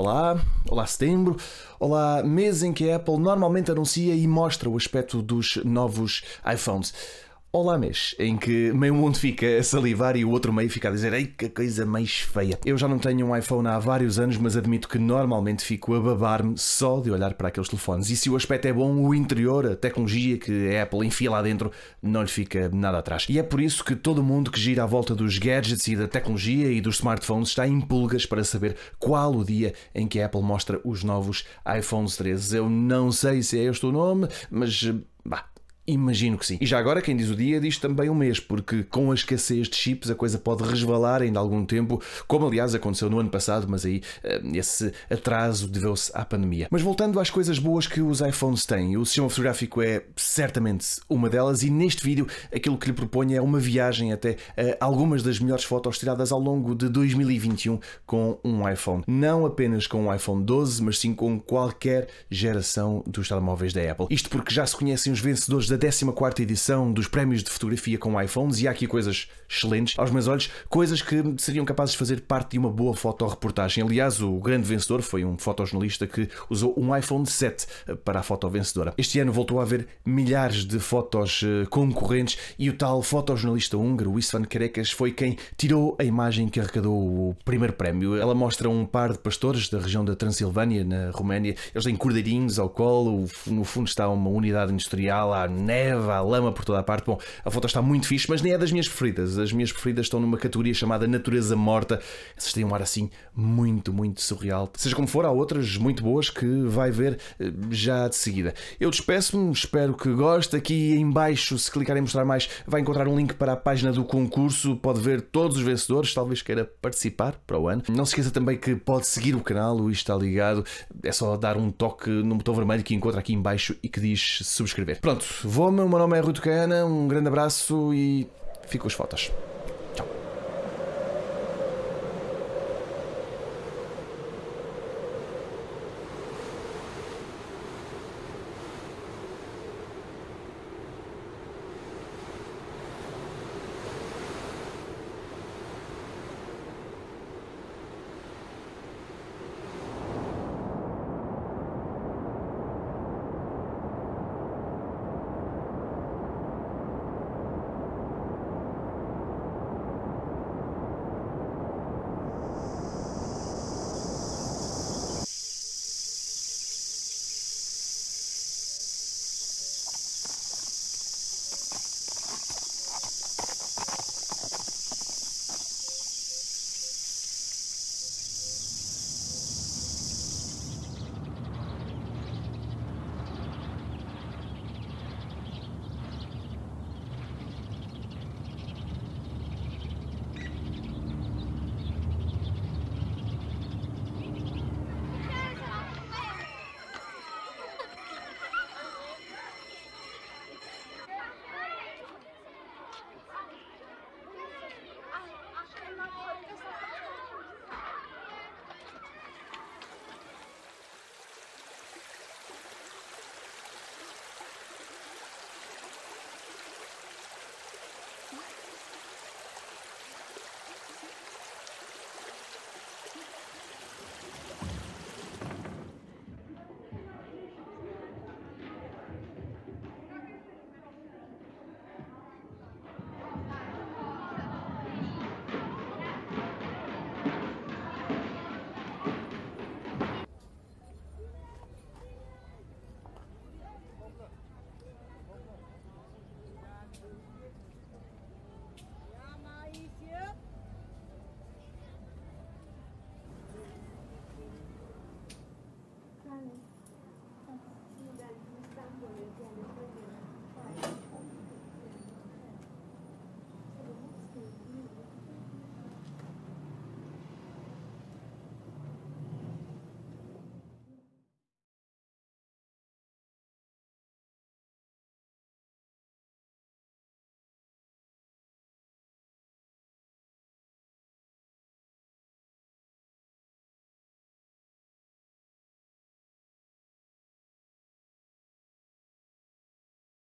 Olá, olá setembro, olá mês em que a Apple normalmente anuncia e mostra o aspecto dos novos iPhones. Olá mês, em que meio mundo fica a salivar e o outro meio fica a dizer Ei, que coisa mais feia. Eu já não tenho um iPhone há vários anos, mas admito que normalmente fico a babar-me só de olhar para aqueles telefones. E se o aspecto é bom, o interior, a tecnologia que a Apple enfia lá dentro, não lhe fica nada atrás. E é por isso que todo mundo que gira à volta dos gadgets e da tecnologia e dos smartphones está em pulgas para saber qual o dia em que a Apple mostra os novos iPhones 13. Eu não sei se é este o nome, mas Bah, Imagino que sim. E já agora, quem diz o dia diz também o mês, porque com a escassez de chips a coisa pode resvalar ainda algum tempo, como aliás aconteceu no ano passado, mas aí eh, esse atraso deveu-se à pandemia. Mas voltando às coisas boas que os iPhones têm, o sistema fotográfico é certamente uma delas, e neste vídeo aquilo que lhe proponho é uma viagem até eh, algumas das melhores fotos tiradas ao longo de 2021 com um iPhone. Não apenas com um iPhone 12, mas sim com qualquer geração dos telemóveis da Apple. Isto porque já se conhecem os vencedores da 14 edição dos prémios de fotografia com iPhones e há aqui coisas excelentes aos meus olhos, coisas que seriam capazes de fazer parte de uma boa fotoreportagem. Aliás, o grande vencedor foi um fotojornalista que usou um iPhone 7 eh, para a foto vencedora. Este ano voltou a haver milhares de fotos eh, concorrentes e o tal fotojornalista húngaro, István Kerekas, foi quem tirou a imagem que arrecadou o primeiro prémio. Ela mostra um par de pastores da região da Transilvânia, na Roménia. Eles têm cordeirinhos ao colo, no fundo está uma unidade industrial, há neve, há lama por toda a parte. Bom, a foto está muito fixe, mas nem é das minhas preferidas. As minhas preferidas estão numa categoria chamada Natureza Morta. Essas têm um ar assim muito, muito surreal. Seja como for, há outras muito boas que vai ver eh, já de seguida. Eu despeço-me, espero que goste. Aqui em baixo, se clicar em mostrar mais, vai encontrar um link para a página do concurso. Pode ver todos os vencedores, talvez queira participar para o ano. Não se esqueça também que pode seguir o canal, o Está Ligado. É só dar um toque no botão vermelho que encontra aqui em baixo e que diz subscrever. Pronto, Vou-me, o meu nome é Rui Tucana, um grande abraço e fico com as fotos.